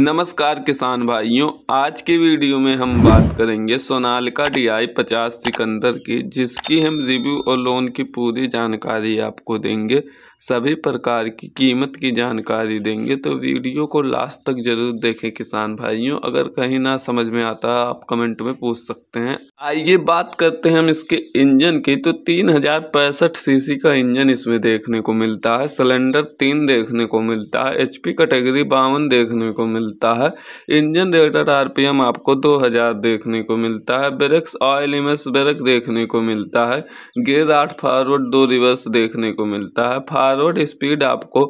नमस्कार किसान भाइयों आज की वीडियो में हम बात करेंगे सोनालिका डी आई पचास सिकंदर की जिसकी हम रिव्यू और लोन की पूरी जानकारी आपको देंगे सभी प्रकार की कीमत की जानकारी देंगे तो वीडियो को लास्ट तक जरूर देखें किसान भाइयों अगर कहीं ना समझ में आता है आप कमेंट में पूछ सकते हैं आइए बात करते हैं हम इसके इंजन की तो तीन हजार पैंसठ सीसी का इंजन इसमें देखने को मिलता है सिलेंडर तीन देखने को मिलता है एचपी कैटेगरी बावन देखने को मिलता मिलता है इंजन रेटर आरपीएम आपको 2000 देखने को मिलता है ब्रेक्स ऑयल इमेस ब्रेक देखने को मिलता है गेयर आठ फारवर्ड दो रिवर्स देखने को मिलता है फारवर्ड स्पीड आपको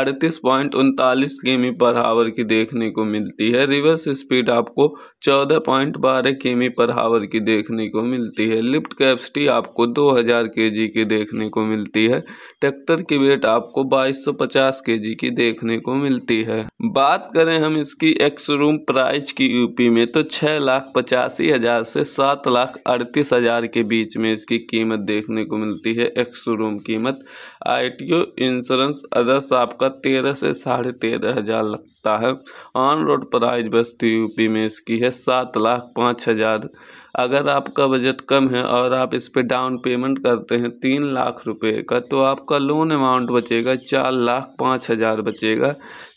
अड़तीस पॉइंट उनतालीस केमी पर हावर की देखने को मिलती है रिवर्स स्पीड आपको चौदह पॉइंट बारह केमी पर हावर की देखने को मिलती है लिफ्ट कैपेसिटी आपको दो हज़ार के जी की देखने को मिलती है ट्रैक्टर की वेट आपको बाईस सौ पचास के जी की देखने को मिलती है बात करें हम हम इसकी एक्स रूम प्राइस की यूपी में तो छः लाख पचासी हज़ार से सात लाख अड़तीस हज़ार के बीच में इसकी कीमत देखने को मिलती है एक्स रूम कीमत आईटीओ इंश्योरेंस अदर्स आपका तेरह से साढ़े तेरह हज़ार लगता है on road price Basti UP में इसकी है सात लाख पाँच हज़ार अगर आपका बजट कम है और आप इस पे डाउन पेमेंट करते हैं तीन लाख रुपए का तो आपका लोन अमाउंट बचेगा चार लाख पाँच हज़ार बचेगा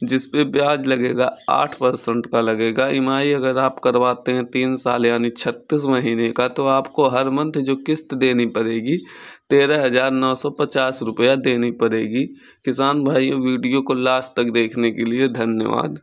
जिस पे ब्याज लगेगा आठ परसेंट का लगेगा ई अगर आप करवाते हैं तीन साल यानी छत्तीस महीने का तो आपको हर मंथ जो किस्त देनी पड़ेगी तेरह हज़ार नौ सौ पचास रुपया देनी पड़ेगी किसान भाइयों वीडियो को लास्ट तक देखने के लिए धन्यवाद